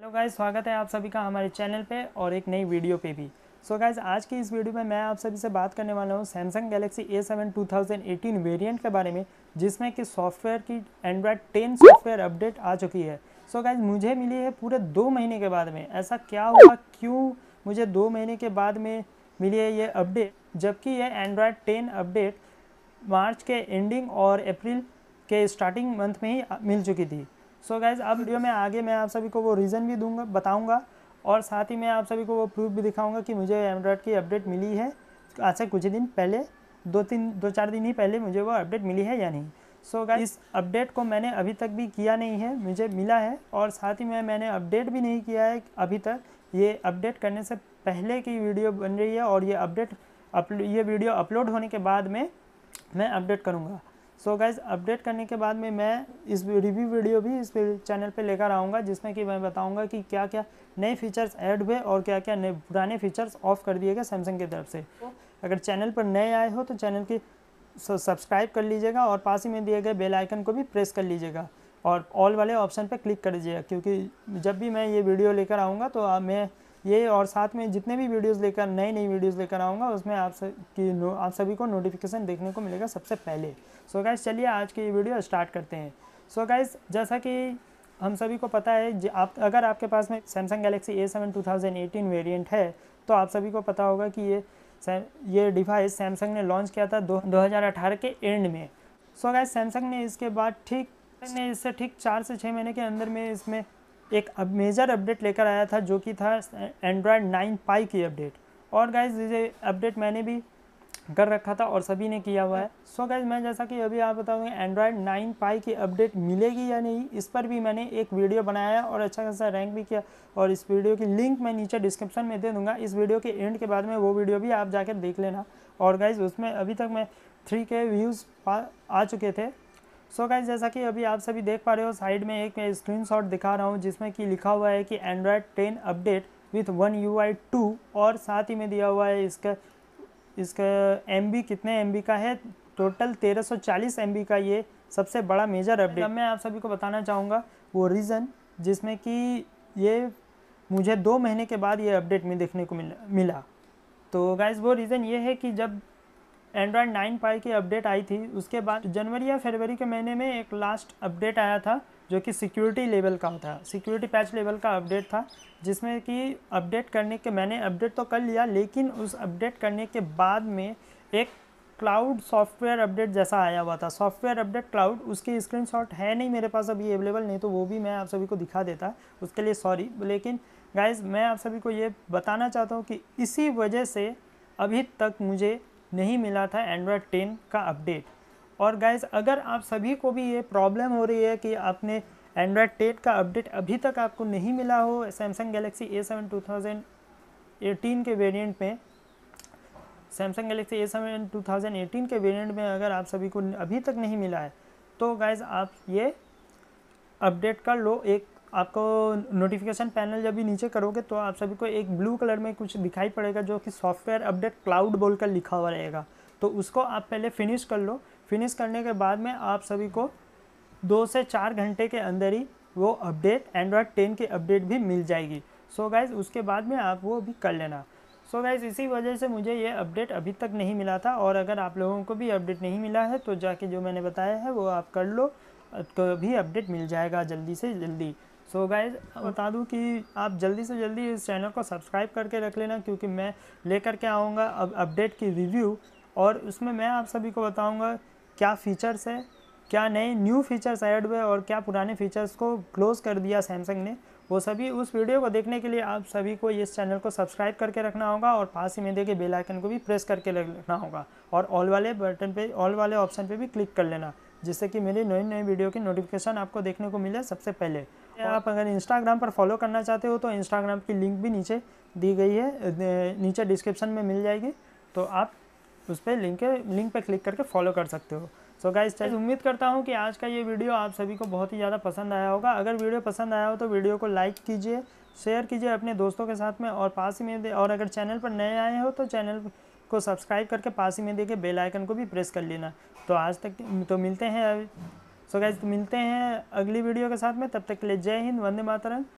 hello guys स्वागत है आप सभी का हमारे चैनल पे और एक नई वीडियो पे भी सो so गाइज आज की इस वीडियो में मैं आप सभी से बात करने वाला हूँ Samsung Galaxy A seven two thousand eighteen variant के बारे में जिसमें कि सॉफ्टवेयर की एंड्रॉयड टेन सॉफ्टवेयर अपडेट आ चुकी है सो so गाइज मुझे मिली है पूरे दो महीने के बाद में ऐसा क्या हुआ क्यों मुझे दो महीने के बाद में मिली है ये अपडेट जबकि ये एंड्रॉयड टेन अपडेट मार्च के एंडिंग और अप्रैल के स्टार्टिंग मंथ में ही मिल चुकी थी सो so गाइज अब वीडियो में आगे मैं आप सभी को वो रीज़न भी दूंगा बताऊँगा और साथ ही मैं आप सभी को वो प्रूफ भी दिखाऊँगा कि मुझे एंड्रॉयड की अपडेट मिली है आज से कुछ दिन पहले दो तीन दो चार दिन ही पहले मुझे वो अपडेट मिली है या नहीं सो so गाइज इस अपडेट को मैंने अभी तक भी किया नहीं है मुझे मिला है और साथ ही में मैंने अपडेट भी नहीं किया है अभी तक ये अपडेट करने से पहले की वीडियो बन रही है और ये अपडेट अप, ये वीडियो अपलोड होने के बाद में मैं अपडेट करूँगा सो गाइज अपडेट करने के बाद में मैं इस रिव्यू वीडियो भी इस चैनल पे लेकर आऊँगा जिसमें कि मैं बताऊँगा कि क्या क्या नए फीचर्स ऐड हुए और क्या क्या नए पुराने फीचर्स ऑफ कर दिए गए सैमसंग की तरफ से अगर चैनल पर नए आए हो तो चैनल की सब्सक्राइब कर लीजिएगा और पास ही में दिए गए बेल आइकन को भी प्रेस कर लीजिएगा और ऑल वाले ऑप्शन पर क्लिक कर दीजिएगा क्योंकि जब भी मैं ये वीडियो लेकर आऊँगा तो मैं ये और साथ में जितने भी वीडियोस लेकर नई नई वीडियोस लेकर आऊँगा उसमें आप सब की आप सभी को नोटिफिकेशन देखने को मिलेगा सबसे पहले सो so गाइज चलिए आज की ये वीडियो स्टार्ट करते हैं सो so गाइज जैसा कि हम सभी को पता है आप अगर आपके पास में Samsung Galaxy A seven two thousand eighteen variant है तो आप सभी को पता होगा कि ये ये डिवाइस सैमसंग ने लॉन्च किया था दो हज़ार के एंड में सो गाइज सैमसंग ने इसके बाद ठीक ने इससे ठीक चार से छः महीने के अंदर में इसमें एक अब मेजर अपडेट लेकर आया था जो कि था एंड्रॉयड नाइन पाई की अपडेट और गाइज ये अपडेट मैंने भी कर रखा था और सभी ने किया हुआ है सो so गाइज मैं जैसा कि अभी आप बताऊँगी एंड्रॉयड नाइन पाई की अपडेट मिलेगी या नहीं इस पर भी मैंने एक वीडियो बनाया और अच्छा खासा रैंक भी किया और इस वीडियो की लिंक मैं नीचे डिस्क्रिप्शन में दे दूँगा इस वीडियो के एंड के बाद में वो वीडियो भी आप जाकर देख लेना और गाइज उसमें अभी तक मैं थ्री के व्यूज़ आ चुके थे सो गाइज जैसा कि अभी आप सभी देख पा रहे हो साइड में एक स्क्रीन शॉट दिखा रहा हूँ जिसमें कि लिखा हुआ है कि Android ten update with one U I two और साथ ही में दिया हुआ है इसका इसका एम कितने एम का है टोटल 1340 बी का ये सबसे बड़ा मेजर अपडेट अब मैं आप सभी को बताना चाहूँगा वो रीज़न जिसमें कि ये मुझे दो महीने के बाद ये अपडेट में देखने को मिला मिला तो गाइज़ वो रीज़न ये है कि जब एंड्रॉयड नाइन फाइव की अपडेट आई थी उसके बाद जनवरी या फरवरी के महीने में एक लास्ट अपडेट आया था जो कि सिक्योरिटी लेवल का था सिक्योरिटी पैच लेवल का अपडेट था जिसमें कि अपडेट करने के मैंने अपडेट तो कर लिया लेकिन उस अपडेट करने के बाद में एक क्लाउड सॉफ्टवेयर अपडेट जैसा आया हुआ था सॉफ्टवेयर अपडेट क्लाउड उसकी स्क्रीनशॉट है नहीं मेरे पास अभी अवेलेबल नहीं तो वो भी मैं आप सभी को दिखा देता उसके लिए सॉरी लेकिन गाइज मैं आप सभी को ये बताना चाहता हूँ कि इसी वजह से अभी तक मुझे नहीं मिला था एंड्रॉयड टेन का अपडेट और गाइज अगर आप सभी को भी ये प्रॉब्लम हो रही है कि आपने एंड्रॉयड टेन का अपडेट अभी तक आपको नहीं मिला हो Samsung Galaxy A seven two thousand eighteen के वेरिएंट में Samsung Galaxy A seven two thousand eighteen के वेरिएंट में अगर आप सभी को अभी तक नहीं मिला है तो गाइज़ आप ये अपडेट कर लो एक आपको नोटिफिकेशन पैनल जब भी नीचे करोगे तो आप सभी को एक ब्लू कलर में कुछ दिखाई पड़ेगा जो कि सॉफ्टवेयर अपडेट क्लाउड बोलकर लिखा हुआ रहेगा तो उसको आप पहले फिनिश कर लो फिनिश करने के बाद में आप सभी को दो से चार घंटे के अंदर ही वो अपडेट एंड्रॉयड टेन की अपडेट भी मिल जाएगी सो so गाइज़ उसके बाद में आप वो भी कर लेना सो so गाइज़ इसी वजह से मुझे ये अपडेट अभी तक नहीं मिला था और अगर आप लोगों को भी अपडेट नहीं मिला है तो जाके जो मैंने बताया है वो आप कर लो तो भी अपडेट मिल जाएगा जल्दी से जल्दी सो गाइज बता दूँ कि आप जल्दी से जल्दी इस चैनल को सब्सक्राइब करके रख लेना क्योंकि मैं लेकर के आऊँगा अब अपडेट की रिव्यू और उसमें मैं आप सभी को बताऊँगा क्या फ़ीचर्स है क्या नए न्यू फीचर्स ऐड हुए और क्या पुराने फीचर्स को क्लोज़ कर दिया सैमसंग ने वो सभी उस वीडियो को देखने के लिए आप सभी को इस चैनल को सब्सक्राइब करके रखना होगा और पास ही में देखे बेल आइकन को भी प्रेस करके रखना होगा और ऑल वाले बटन पे ऑल वाले ऑप्शन पे भी क्लिक कर लेना जिससे कि मेरे नई नई वीडियो की नोटिफिकेशन आपको देखने को मिले सबसे पहले आप अगर इंस्टाग्राम पर फॉलो करना चाहते हो तो इंस्टाग्राम की लिंक भी नीचे दी गई है नीचे डिस्क्रिप्शन में मिल जाएगी तो आप उस पर लिंक लिंक पर क्लिक करके फॉलो कर सकते हो सो so गाइस गाइज उम्मीद करता हूँ कि आज का ये वीडियो आप सभी को बहुत ही ज़्यादा पसंद आया होगा अगर वीडियो पसंद आया हो तो वीडियो को लाइक कीजिए शेयर कीजिए अपने दोस्तों के साथ में और पास ही में दे और अगर चैनल पर नए आए हो तो चैनल को सब्सक्राइब करके पास ही में देके बेल आइकन को भी प्रेस कर लेना तो आज तक तो मिलते हैं सो गैज तो मिलते हैं अगली वीडियो के साथ में तब तक के लिए जय हिंद वंदे मातरम